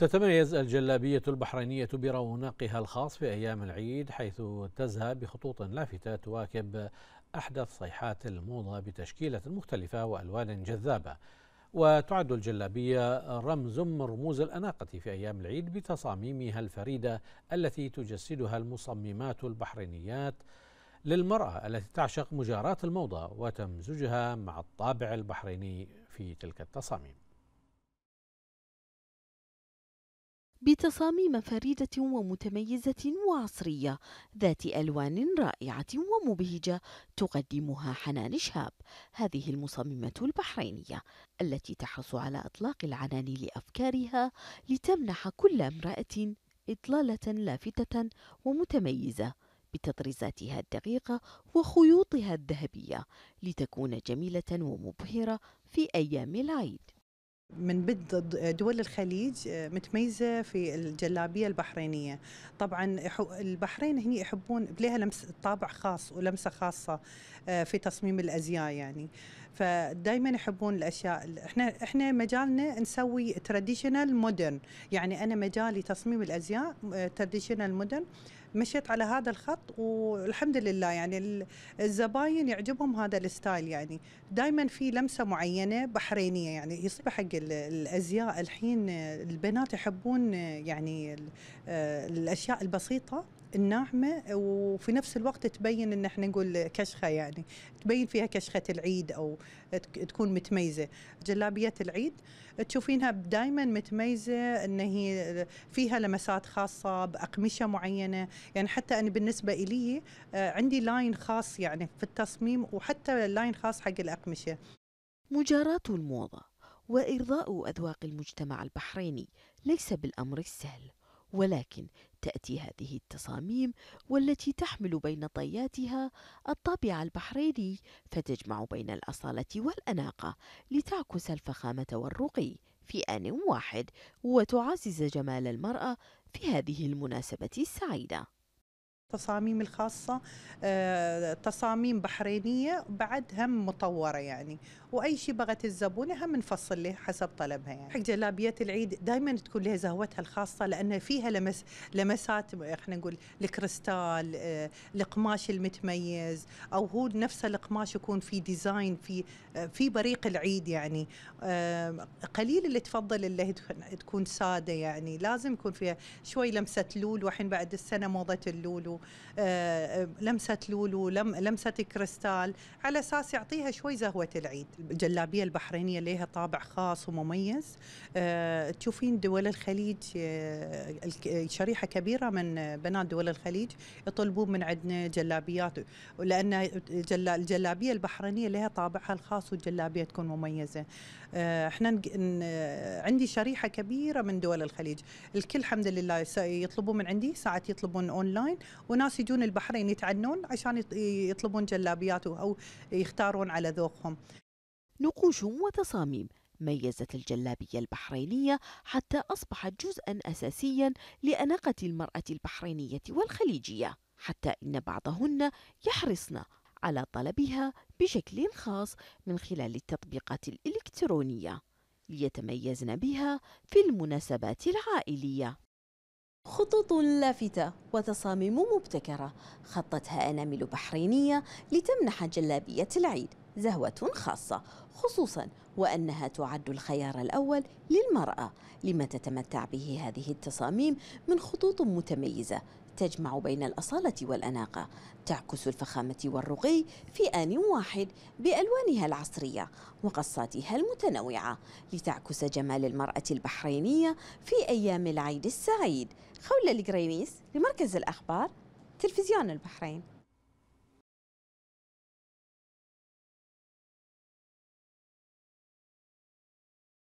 تتميز الجلابية البحرينية برونقها الخاص في أيام العيد حيث تزهى بخطوط لافتة تواكب أحدث صيحات الموضة بتشكيلة مختلفة وألوان جذابة وتعد الجلابية رمز من رموز الأناقة في أيام العيد بتصاميمها الفريدة التي تجسدها المصممات البحرينيات للمرأة التي تعشق مجاراة الموضة وتمزجها مع الطابع البحريني في تلك التصاميم بتصاميم فريدة ومتميزة وعصرية ذات ألوان رائعة ومبهجة تقدمها حنان شهاب هذه المصممة البحرينية التي تحرص على إطلاق العنان لأفكارها لتمنح كل امرأة إطلالة لافتة ومتميزة بتطريزاتها الدقيقة وخيوطها الذهبية لتكون جميلة ومبهرة في أيام العيد من بد دول الخليج آه، متميزة في الجلابية البحرينية طبعا البحرين هني يحبون لها لمس طابع خاص ولمسة خاصة آه، في تصميم الأزياء يعني فدايما يحبون الأشياء احنا احنا مجالنا نسوي تراديشنال مودرن يعني أنا مجالي تصميم الأزياء تراديشنال آه، مودرن مشيت على هذا الخط والحمد لله يعني الزباين يعجبهم هذا الستايل يعني دائما في لمسه معينه بحرينيه يعني يصير حق الازياء الحين البنات يحبون يعني آه، الاشياء البسيطه الناعمه وفي نفس الوقت تبين ان احنا نقول كشخه يعني تبين فيها كشخه العيد او تكون متميزه جلابيه العيد تشوفينها دائما متميزه ان هي فيها لمسات خاصه باقمشه معينه يعني حتى انا بالنسبه لي آه، عندي لاين خاص يعني في التصميم وحتى لاين خاص حق الاقمشه مجارات الموضة وإرضاء أذواق المجتمع البحريني ليس بالأمر السهل ولكن تأتي هذه التصاميم والتي تحمل بين طياتها الطابع البحريني فتجمع بين الأصالة والأناقة لتعكس الفخامة والرقي في آن واحد وتعزز جمال المرأة في هذه المناسبة السعيدة التصاميم الخاصة آه، تصاميم بحرينية بعد هم مطورة يعني وأي شيء بغت الزبونة هم نفصل له حسب طلبها يعني حق جلابية العيد دائما تكون لها زهوتها الخاصة لأن فيها لمس لمسات احنا نقول الكريستال آه، القماش المتميز أو هو نفسه القماش يكون في ديزاين في آه، في بريق العيد يعني قليل اللي تفضل اللي تكون سادة يعني لازم يكون فيها شوي لمسة لولو الحين بعد السنة موضة اللولو آه، آه، لمسه لولو لمسه كريستال على اساس يعطيها شوي زهوه العيد الجلابيه البحرينيه لها طابع خاص ومميز آه، تشوفين دول الخليج شريحه كبيره من بنات دول الخليج يطلبون من عندنا جلابيات لان الجلابيه البحرينيه لها طابعها الخاص والجلابيه تكون مميزه احنا عندي شريحه كبيره من دول الخليج الكل الحمد لله يطلبون من عندي ساعات يطلبون اونلاين وناس يجون البحرين يتعنون عشان يطلبون جلابيات أو يختارون على ذوقهم نقوش وتصاميم ميزت الجلابية البحرينية حتى أصبحت جزءا أساسيا لأناقة المرأة البحرينية والخليجية حتى إن بعضهن يحرصن على طلبها بشكل خاص من خلال التطبيقات الإلكترونية ليتميزن بها في المناسبات العائلية خطوط لافتة وتصاميم مبتكرة خطتها أنامل بحرينية لتمنح جلابية العيد زهوة خاصة خصوصا وأنها تعد الخيار الأول للمرأة لما تتمتع به هذه التصاميم من خطوط متميزة تجمع بين الأصالة والأناقة تعكس الفخامة والرقي في آن واحد بألوانها العصرية وقصاتها المتنوعة لتعكس جمال المرأة البحرينية في أيام العيد السعيد خولة القريميس لمركز الأخبار تلفزيون البحرين